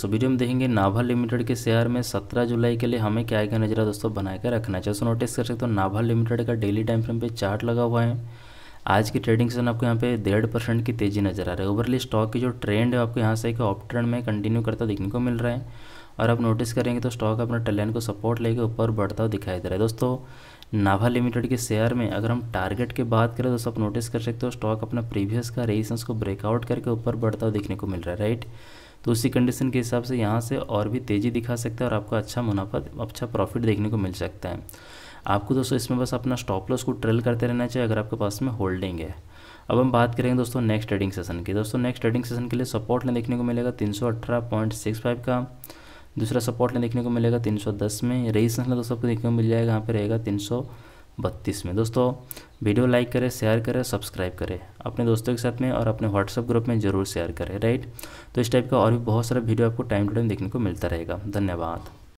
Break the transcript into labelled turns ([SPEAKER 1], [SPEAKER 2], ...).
[SPEAKER 1] सो तो वीडियो में देखेंगे नाभा लिमिटेड के शेयर में 17 जुलाई के लिए हमें क्या क्या नजरा दोस्तों बना के रखना चाहिए जैसे नोटिस कर सकते हो नाभा लिमिटेड का डेली टाइम फ्रेम पे चार्ट लगा हुआ है आज की ट्रेडिंग सेशन आपको यहाँ पे डेढ़ परसेंट की तेजी नजर आ रहा है ओवरली स्टॉक की जो ट्रेंड है आपको यहाँ से एक ऑफ ट्रेंड में कंटिन्यू करता देखने को मिल रहा है और आप नोटिस करेंगे तो स्टॉक अपना टैलेंट को सपोर्ट लेके ऊपर बढ़ता हुआ दिखाई दे रहा है दोस्तों नाभा लिमिटेड के शेयर में अगर हम टारगेट की बात करें तो आप नोटिस कर सकते हो स्टॉक अपना प्रीवियस का रेजिस्टेंस को ब्रेकआउट करके ऊपर बढ़ता हुआ देखने को मिल रहा है राइट तो उसी कंडीशन के हिसाब से यहाँ से और भी तेज़ी दिखा सकता है और आपको अच्छा मुनाफा अच्छा प्रॉफिट देखने को मिल सकता है आपको दोस्तों इसमें बस अपना स्टॉप लॉस को ट्रेल करते रहना चाहिए अगर आपके पास में होल्डिंग है अब हम बात करेंगे दोस्तों नेक्स्ट ट्रेडिंग सेशन की दोस्तों नेक्स्ट ट्रेडिंग सेशन के लिए सपोर्ट लें देखने को मिलेगा 318.65 का दूसरा सपोर्ट लें देखने को मिलेगा 310 में रेजिस्टेंस लें दोस्तों आपको देखने को मिल जाएगा यहाँ पर रहेगा तीन बत्तीस में दोस्तों वीडियो लाइक करें शेयर करें सब्सक्राइब करें अपने दोस्तों के साथ में और अपने व्हाट्सअप ग्रुप में ज़रूर शेयर करें राइट तो इस टाइप का और भी बहुत सारा वीडियो आपको टाइम टू टाइम देखने को मिलता रहेगा धन्यवाद